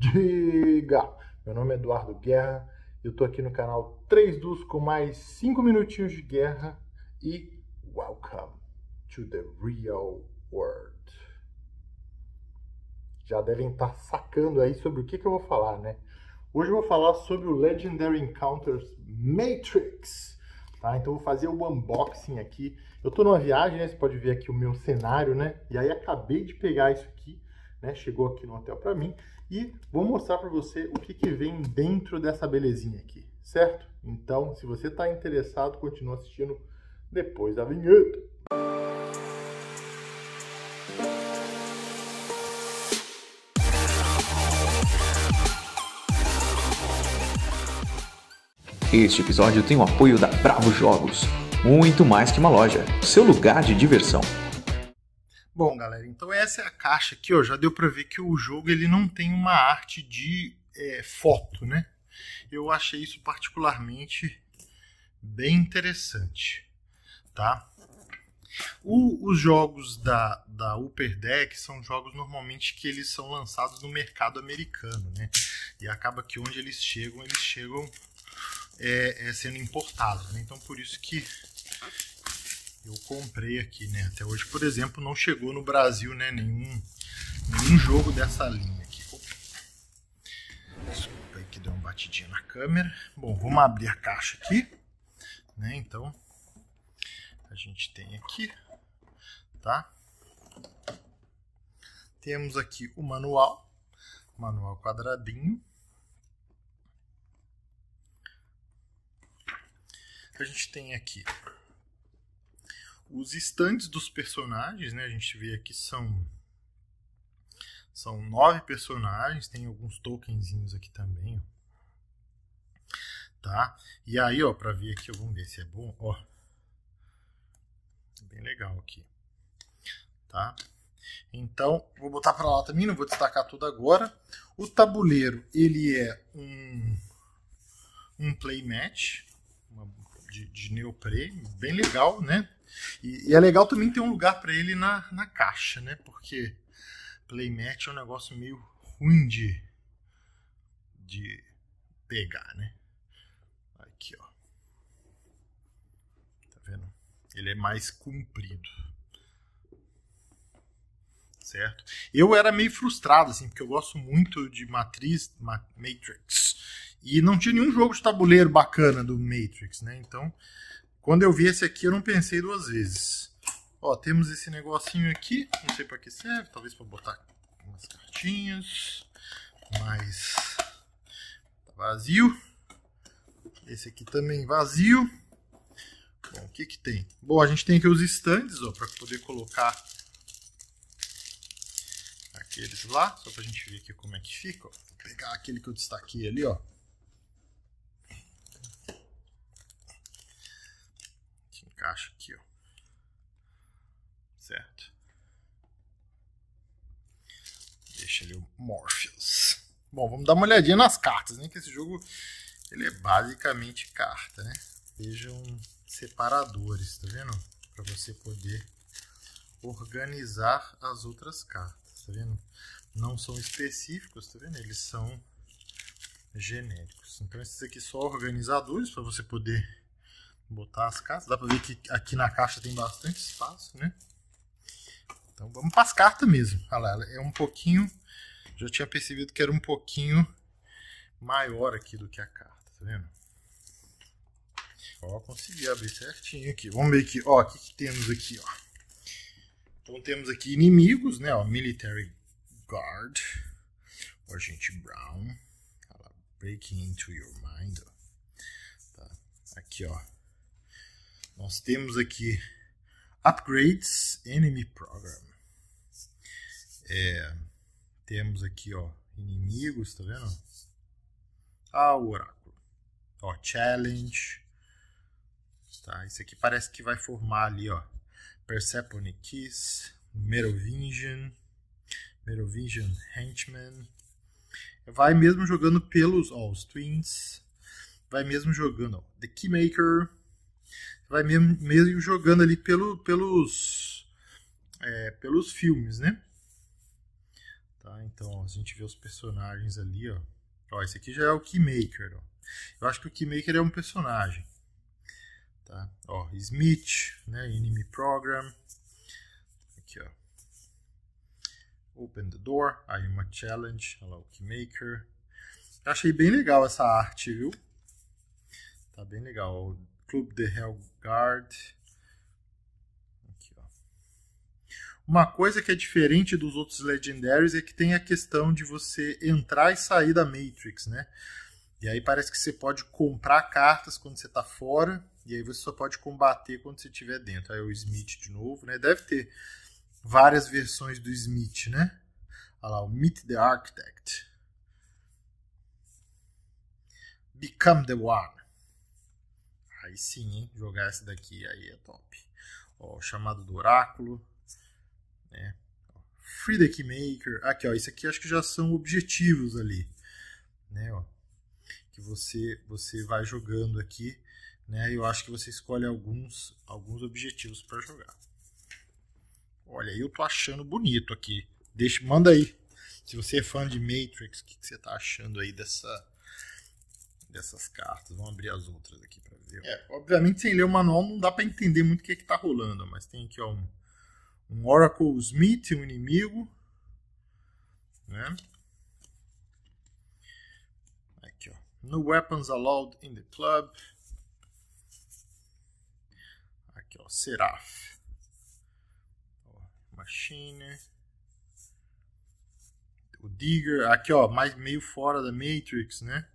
Diga! Meu nome é Eduardo Guerra, eu tô aqui no canal 3 Dus com mais 5 minutinhos de guerra e welcome to the real world. Já devem estar tá sacando aí sobre o que, que eu vou falar, né? Hoje eu vou falar sobre o Legendary Encounters Matrix. Tá? Então eu vou fazer o um unboxing aqui. Eu tô numa viagem, né? Você pode ver aqui o meu cenário, né? E aí acabei de pegar isso aqui, né? Chegou aqui no hotel para mim e vou mostrar para você o que, que vem dentro dessa belezinha aqui, certo? Então, se você está interessado, continue assistindo depois da vinheta. Este episódio tem o apoio da Bravo Jogos, muito mais que uma loja, seu lugar de diversão. Bom, galera, então essa é a caixa aqui, ó. Já deu para ver que o jogo ele não tem uma arte de é, foto, né? Eu achei isso particularmente bem interessante, tá? O, os jogos da, da Upper Deck são jogos normalmente que eles são lançados no mercado americano, né? E acaba que onde eles chegam, eles chegam é, é sendo importados, né? Então por isso que eu comprei aqui, né? Até hoje, por exemplo, não chegou no Brasil, né? Nenhum, nenhum jogo dessa linha aqui. Desculpa aí que deu uma batidinha na câmera. Bom, vamos abrir a caixa aqui, né? Então, a gente tem aqui, tá? Temos aqui o manual, manual quadradinho. A gente tem aqui os estantes dos personagens, né? A gente vê aqui são são nove personagens, tem alguns tokenzinhos aqui também, ó. Tá? E aí, ó, para ver aqui, vamos ver se é bom, ó. Bem legal aqui. Tá? Então, vou botar para lá também, não vou destacar tudo agora. O tabuleiro, ele é um um playmat, uma, de, de neoprene, bem legal, né? E, e, é legal também ter um lugar para ele na, na caixa, né? Porque playmat é um negócio meio ruim de, de pegar, né? Aqui, ó. Tá vendo? Ele é mais comprido certo? Eu era meio frustrado, assim, porque eu gosto muito de Matriz, Matrix. E não tinha nenhum jogo de tabuleiro bacana do Matrix, né? Então, quando eu vi esse aqui, eu não pensei duas vezes. Ó, temos esse negocinho aqui, não sei para que serve, talvez para botar umas cartinhas, mas tá vazio. Esse aqui também vazio. Bom, o que que tem? Bom, a gente tem aqui os estandes, ó, para poder colocar eles lá, só para a gente ver aqui como é que fica. Vou pegar aquele que eu destaquei ali, ó. Que encaixa aqui, ó. Certo. Deixa ali o Morpheus. Bom, vamos dar uma olhadinha nas cartas, né? Que esse jogo ele é basicamente carta, né? Vejam separadores, tá vendo? Para você poder organizar as outras cartas tá vendo? Não são específicos, tá vendo? Eles são genéricos. Então esses aqui só organizadores para você poder botar as cartas. Dá para ver que aqui na caixa tem bastante espaço, né? Então vamos para as cartas mesmo. Olha lá, é um pouquinho. Já tinha percebido que era um pouquinho maior aqui do que a carta, tá vendo? Ó, consegui abrir certinho aqui. Vamos ver aqui, ó, o que, que temos aqui, ó. Então temos aqui inimigos, né? Ó, Military Guard, o agente Brown, Breaking into Your Mind. Ó. Tá. Aqui, ó. Nós temos aqui Upgrades Enemy Program. É, temos aqui, ó, inimigos, tá vendo? Ah, o oráculo. Ó, challenge. Tá, isso aqui parece que vai formar ali, ó Persephone Kiss, Merovingian, Merovingian Henchman. Vai mesmo jogando pelos ó, os Twins. Vai mesmo jogando ó, The Keymaker. Vai mesmo, mesmo jogando ali pelo, pelos, é, pelos filmes, né? Tá, então ó, a gente vê os personagens ali, ó. ó. Esse aqui já é o Keymaker, ó. Eu acho que o Keymaker é um personagem. Tá? Ó, Smith, né? Enemy Program. Aqui, ó. Open the Door, aí uma Challenge, olha lá o Keymaker. Achei bem legal essa arte, viu? Tá bem legal. Clube The Hellguard. Aqui, ó. Uma coisa que é diferente dos outros Legendaries é que tem a questão de você entrar e sair da Matrix, né? E aí parece que você pode comprar cartas quando você tá fora. E aí você só pode combater quando você estiver dentro. Aí o Smith de novo, né? Deve ter várias versões do Smith, né? Olha lá, o Meet the Architect. Become the One. Aí sim, hein? Jogar essa daqui aí é top. Ó, o chamado do oráculo. Né? Free the Keymaker. Aqui, ó. Isso aqui acho que já são objetivos ali. Né, ó. Que você, você vai jogando aqui né? Eu acho que você escolhe alguns, alguns objetivos para jogar. Olha, eu tô achando bonito aqui. Deixa, manda aí. Se você é fã de Matrix, o que, que você tá achando aí dessa dessas cartas? Vamos abrir as outras aqui para ver. É, obviamente sem ler o manual não dá para entender muito o que que tá rolando, mas tem aqui ó, um, um Oracle Smith, um inimigo, né? Aqui ó, no weapons allowed in the club. Aqui, ó, Seraf. Machine. O Digger, aqui, ó, mais meio fora da Matrix, né?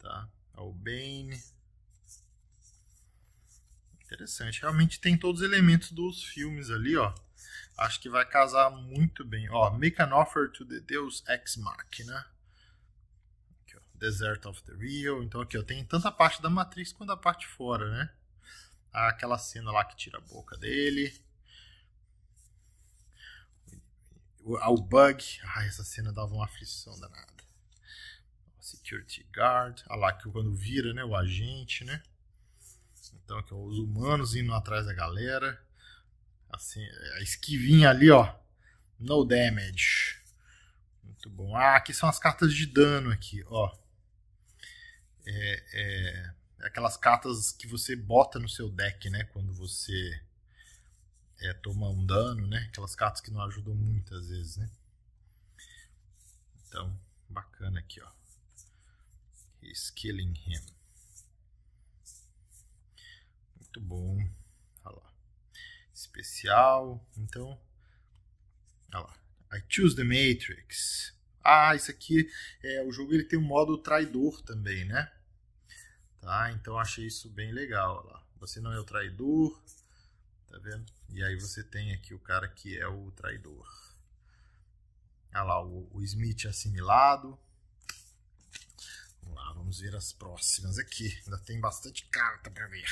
Tá, o Bane. Interessante, realmente tem todos os elementos dos filmes ali, ó. Acho que vai casar muito bem. Ó, Make an Offer to the Deus Ex Machina. Aqui, ó, Desert of the Real. Então aqui, ó, tem tanto a parte da matriz quanto a parte fora, né? aquela cena lá que tira a boca dele. Ah, o bug. Ai, essa cena dava uma aflição danada. Security guard. Olha ah lá, que quando vira, né? O agente, né? Então, aqui, ó, é os humanos indo atrás da galera. Assim, é, a esquivinha ali, ó. No damage. Muito bom. Ah, aqui são as cartas de dano aqui, ó. É, é, aquelas cartas que você bota no seu deck, né? Quando você é, toma um dano, né? Aquelas cartas que não ajudam muitas vezes, né? Então, bacana aqui, ó. He's killing him. Muito bom. Olha lá. Especial. Então, olha lá. I choose the Matrix. Ah, isso aqui é o jogo ele tem um modo traidor também, né? Tá? Então achei isso bem legal. Lá. Você não é o traidor, tá vendo? E aí você tem aqui o cara que é o traidor. Olha lá, o, o Smith assimilado. Vamos lá, vamos ver as próximas aqui. Ainda tem bastante carta para ver.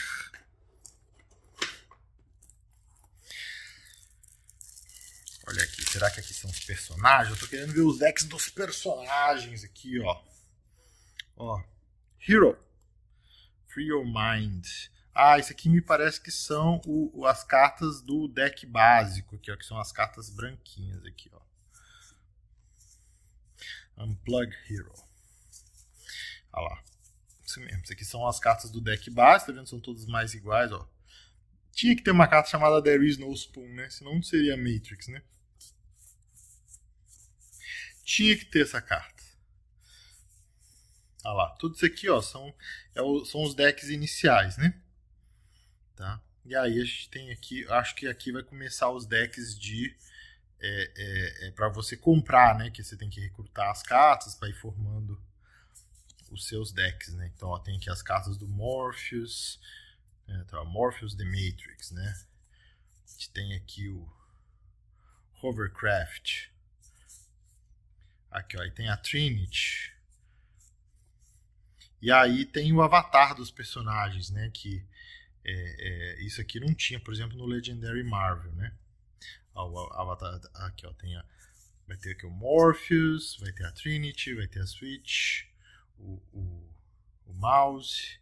Olha aqui, será que aqui são os personagens? Eu tô querendo ver os decks dos personagens aqui, ó. Ó, Hero. Free Your Mind. Ah, isso aqui me parece que são o, as cartas do deck básico, aqui, ó, que são as cartas branquinhas aqui, ó. Unplug Hero. Olha lá. Isso mesmo. Isso aqui são as cartas do deck básico. tá vendo? São todas mais iguais, ó. Tinha que ter uma carta chamada There Is No Spoon, né? Senão não seria Matrix, né? Tinha que ter essa carta. Olha tá lá, tudo isso aqui ó, são, é o, são os decks iniciais, né? Tá? E aí a gente tem aqui, acho que aqui vai começar os decks de é, é, é para você comprar, né? Que você tem que recrutar as cartas para ir formando os seus decks, né? Então ó, tem aqui as cartas do Morpheus, né? então, Morpheus The Matrix, né? A gente tem aqui o Hovercraft, aqui ó, e tem a Trinity e aí tem o avatar dos personagens, né? Que é, é, isso aqui não tinha, por exemplo, no Legendary Marvel, né? O avatar aqui, ó, tem a, vai ter aqui o Morpheus, vai ter a Trinity, vai ter a Switch, o, o, o Mouse,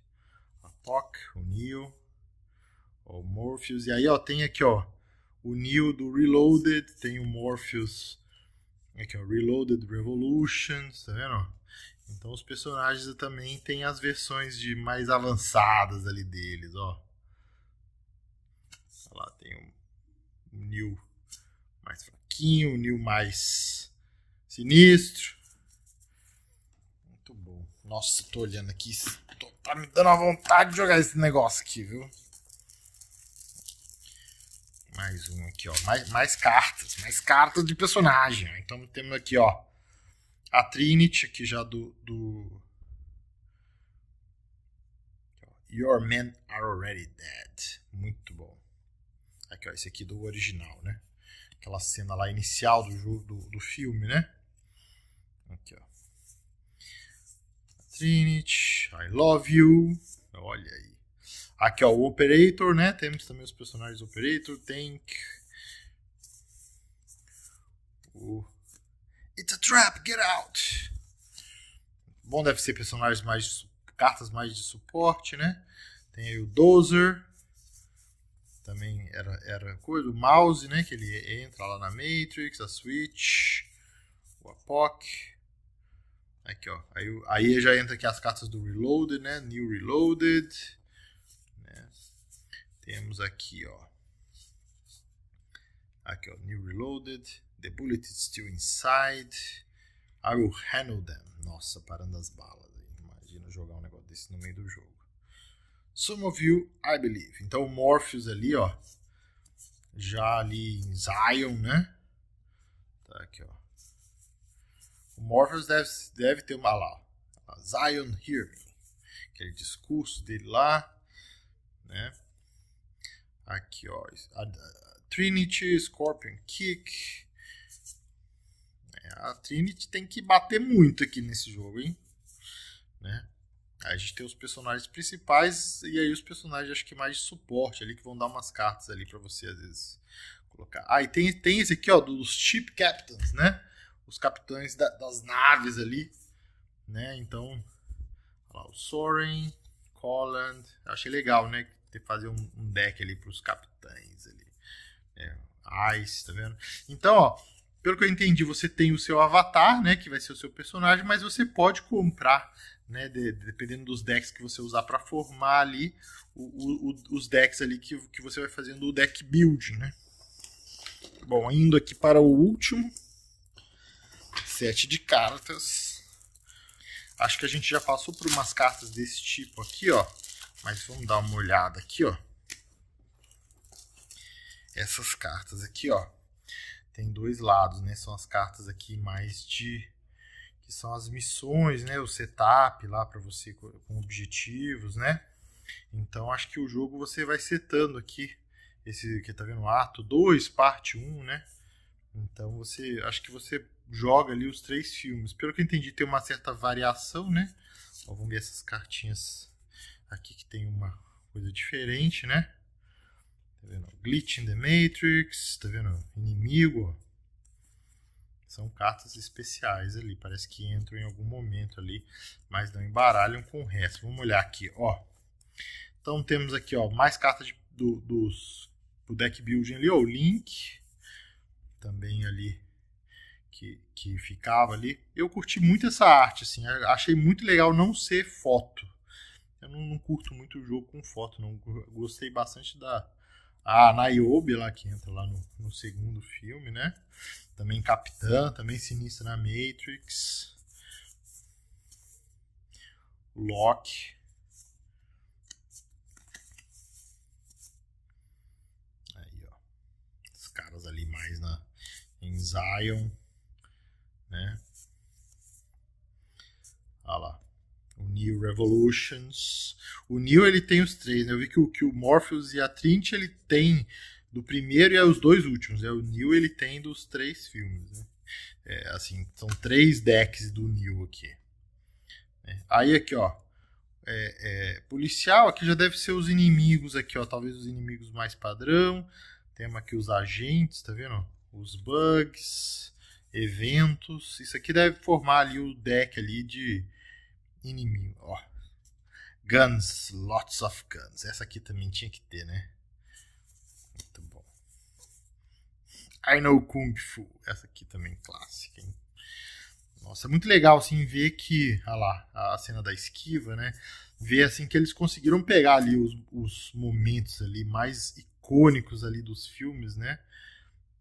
a Pock, o Neo, o Morpheus. E aí, ó, tem aqui, ó, o Neo do Reloaded, tem o Morpheus, aqui, ó, Reloaded Revolutions, tá vendo? Então os personagens também têm as versões de mais avançadas ali deles, ó. Olha lá, tem um, um Neil mais fraquinho, um Neil mais sinistro. Muito bom. Nossa, tô olhando aqui. Tô, tá me dando a vontade de jogar esse negócio aqui, viu? Mais um aqui, ó. Mais, mais cartas. Mais cartas de personagem. Então temos aqui, ó a Trinity, aqui já do, do Your Men Are Already Dead. Muito bom. Aqui, ó, esse aqui do original, né? Aquela cena lá inicial do jogo, do, do filme, né? Aqui, ó. Trinity, I Love You. Olha aí. Aqui, ó, o Operator, né? Temos também os personagens Operator, Tank, Trap, Get Out. Bom, deve ser personagens mais. cartas mais de suporte, né? Tem aí o Dozer. Também era, era coisa. O Mouse, né? Que ele entra lá na Matrix, a Switch, o Apoc. Aqui, ó. Aí, aí já entra aqui as cartas do Reloaded, né? New Reloaded. Né? Temos aqui, ó. Aqui, ó. New Reloaded. The bullet is still inside. I will handle them. Nossa, parando as balas. Imagina jogar um negócio desse no meio do jogo. Some of you, I believe. Então o Morpheus ali, ó. Já ali em Zion, né? Tá aqui, ó. O Morpheus deve, deve ter uma lá. Ó. Zion, hear me. Aquele discurso dele lá, né? Aqui, ó. A, a Trinity, Scorpion Kick a Trinity tem que bater muito aqui nesse jogo, hein? Né? Aí a gente tem os personagens principais e aí os personagens acho que mais de suporte ali que vão dar umas cartas ali para você às vezes colocar. Ah, e tem, tem esse aqui, ó, dos ship captains, né? Os capitães da, das naves ali, né? Então, lá, o Soren, Colland, achei legal, né? Ter fazer um, um deck ali para os capitães ali. É, Ice, tá vendo? Então, ó, pelo que eu entendi, você tem o seu avatar, né, que vai ser o seu personagem, mas você pode comprar, né, de, dependendo dos decks que você usar para formar ali o, o, os decks ali que, que você vai fazendo o deck building, né? Bom, indo aqui para o último sete de cartas. Acho que a gente já passou por umas cartas desse tipo aqui, ó. Mas vamos dar uma olhada aqui, ó. Essas cartas aqui, ó tem dois lados, né? São as cartas aqui mais de que são as missões, né? O setup lá para você com objetivos, né? Então acho que o jogo você vai setando aqui esse que tá vendo ato 2, parte 1, um, né? Então você acho que você joga ali os três filmes. Pelo que eu entendi, tem uma certa variação, né? Ó, vamos ver essas cartinhas aqui que tem uma coisa diferente, né? Tá vendo? Glitch in the Matrix, tá vendo? Inimigo, ó. São cartas especiais ali, parece que entram em algum momento ali, mas não embaralham com o resto. Vamos olhar aqui, ó. Então temos aqui, ó, mais cartas de, do, dos, do deck building ali, ó, o Link, também ali que, que, ficava ali. Eu curti muito essa arte, assim, achei muito legal não ser foto. Eu não, não curto muito o jogo com foto, não. Gostei bastante da, a Niobe lá que entra lá no, no segundo filme, né? Também Capitã, também Sinistra na Matrix. Loki. Aí, ó. Os caras ali mais na em Zion. Revolutions. O Neo ele tem os três, né? Eu vi que o, que o Morpheus e a Trinity ele tem do primeiro e é os dois últimos, né? O Neo ele tem dos três filmes, né? É, assim, são três decks do Neo aqui. É, aí aqui, ó. É, é, policial, aqui já deve ser os inimigos aqui, ó. Talvez os inimigos mais padrão. Temos aqui os agentes, tá vendo? Os bugs, eventos. Isso aqui deve formar ali o deck ali de inimigo. Ó. Guns, lots of guns. Essa aqui também tinha que ter, né? Muito bom. I know Kung Fu. Essa aqui também clássica, hein? Nossa, é muito legal assim ver que, olha lá, a cena da esquiva, né? Ver assim que eles conseguiram pegar ali os, os momentos ali mais icônicos ali dos filmes, né?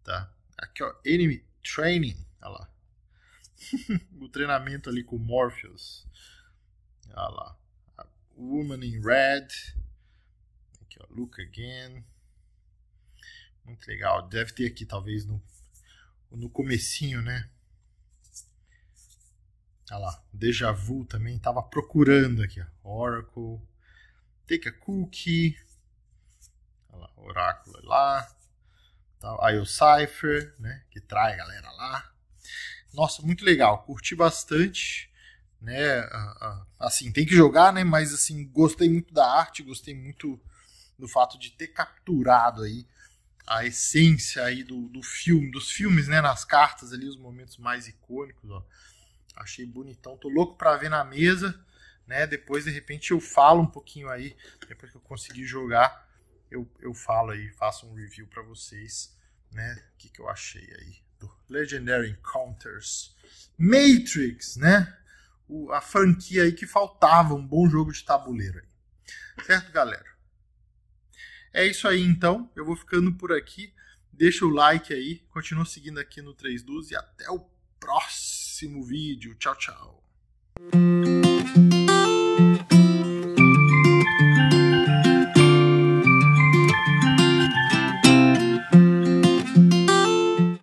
Tá. Aqui, ó, Enemy Training, olha lá. o treinamento ali com Morpheus. Olha lá. A Woman in Red. Aqui, ó. Look Again. Muito legal. Deve ter aqui, talvez, no, no comecinho, né? Olha lá. Deja Vu também. Tava procurando aqui, ó. Oracle. Take a Cookie. Olha lá. Oráculo lá. Tá, aí o Cypher, né? Que trai a galera lá. Nossa, muito legal. Curti bastante né? Assim, tem que jogar, né? Mas assim, gostei muito da arte, gostei muito do fato de ter capturado aí a essência aí do, do filme, dos filmes, né? Nas cartas ali, os momentos mais icônicos, ó. Achei bonitão, tô louco pra ver na mesa, né? Depois, de repente, eu falo um pouquinho aí, depois que eu conseguir jogar, eu, eu falo aí, faço um review para vocês, né? O que, que eu achei aí do Legendary Encounters Matrix, né? o, a franquia aí que faltava, um bom jogo de tabuleiro aí. Certo, galera? É isso aí então, eu vou ficando por aqui. Deixa o like aí, continua seguindo aqui no 3 e até o próximo vídeo. Tchau, tchau.